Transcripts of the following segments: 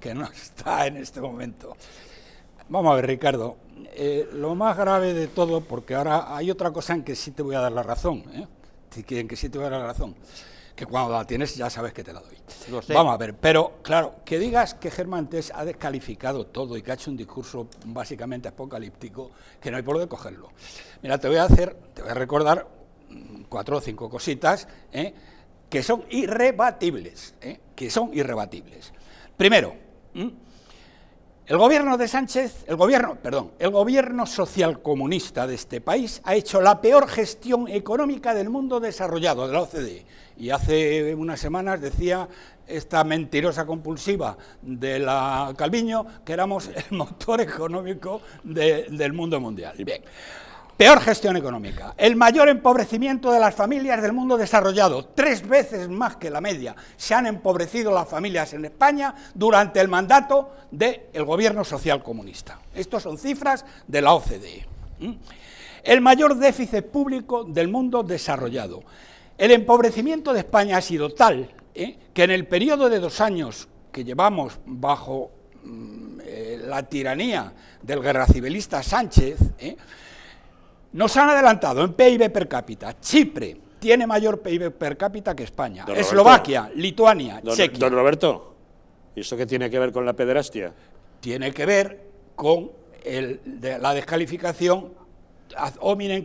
que no está en este momento. Vamos a ver, Ricardo, eh, lo más grave de todo, porque ahora hay otra cosa en que sí te voy a dar la razón, ¿eh? en que sí te voy a dar la razón, que cuando la tienes ya sabes que te la doy. Vamos a ver, pero claro, que digas que Germán Tess ha descalificado todo y que ha hecho un discurso básicamente apocalíptico, que no hay por dónde cogerlo. Mira, te voy a hacer, te voy a recordar cuatro o cinco cositas ¿eh? que son irrebatibles, ¿eh? que son irrebatibles. Primero, ¿Mm? el gobierno de Sánchez, el gobierno, perdón, el gobierno socialcomunista de este país ha hecho la peor gestión económica del mundo desarrollado, de la OCDE. Y hace unas semanas decía esta mentirosa compulsiva de la Calviño que éramos el motor económico del mundo mundial. Bien. Peor gestión económica, el mayor empobrecimiento de las familias del mundo desarrollado, tres veces más que la media se han empobrecido las familias en España durante el mandato del gobierno social comunista. Estas son cifras de la OCDE. ¿Mm? El mayor déficit público del mundo desarrollado. El empobrecimiento de España ha sido tal ¿eh? que en el periodo de dos años que llevamos bajo mm, eh, la tiranía del guerra civilista Sánchez, ¿eh? Nos han adelantado en PIB per cápita. Chipre tiene mayor PIB per cápita que España. Eslovaquia, Lituania, Chequia. Don Roberto, ¿y eso qué tiene que ver con la pederastia? Tiene que ver con el, la descalificación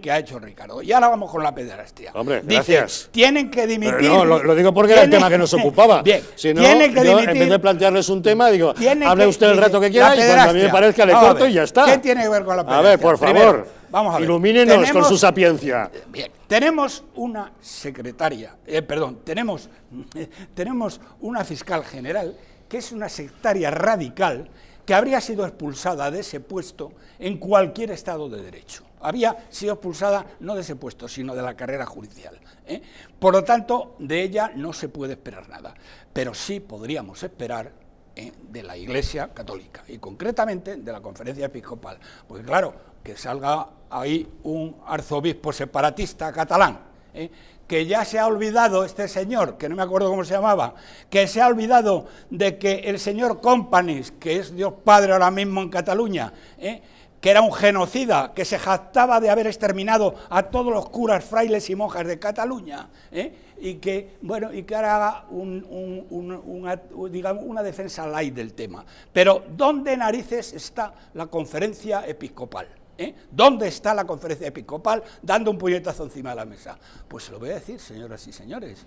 que ha hecho Ricardo. Y ahora vamos con la pederastia. Hombre, Dice, Tienen que dimitir. no, lo, digo porque era el tema que nos ocupaba. Bien, tienen que en vez de plantearles un tema, digo, hable usted el rato que quiera y cuando a mí me parezca le corto y ya está. ¿Qué tiene que ver con la pederastia? A ver, por favor vamos a ver. Ilumínenos con su sapiencia. Bien, tenemos una secretaria, eh, perdón, tenemos, tenemos una fiscal general que es una sectaria radical que habría sido expulsada de ese puesto en cualquier Estado de Derecho. Había sido expulsada no de ese puesto, sino de la carrera judicial. ¿eh? Por lo tanto, de ella no se puede esperar nada. Pero sí podríamos esperar eh, de la Iglesia Católica y concretamente de la Conferencia Episcopal. Porque claro, que salga ahí un arzobispo separatista catalán, ¿eh? que ya se ha olvidado este señor, que no me acuerdo cómo se llamaba, que se ha olvidado de que el señor Companys, que es Dios Padre ahora mismo en Cataluña, ¿eh? que era un genocida, que se jactaba de haber exterminado a todos los curas, frailes y monjas de Cataluña, ¿eh? y, que, bueno, y que ahora haga una, digamos, una defensa light del tema. Pero, ¿dónde narices está la conferencia episcopal? ¿Eh? ¿Dónde está la conferencia episcopal dando un puñetazo encima de la mesa? Pues se lo voy a decir, señoras y señores.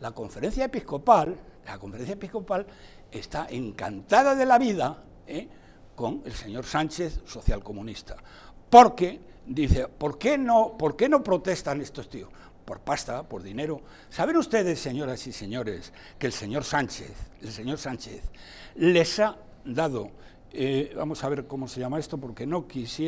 La conferencia episcopal, la conferencia episcopal está encantada de la vida, ¿eh? con el señor Sánchez, socialcomunista. Porque, dice, ¿por qué no, por qué no protestan estos tíos? Por pasta, por dinero. ¿Saben ustedes, señoras y señores, que el señor Sánchez, el señor Sánchez, les ha dado, eh, vamos a ver cómo se llama esto, porque no quisiera...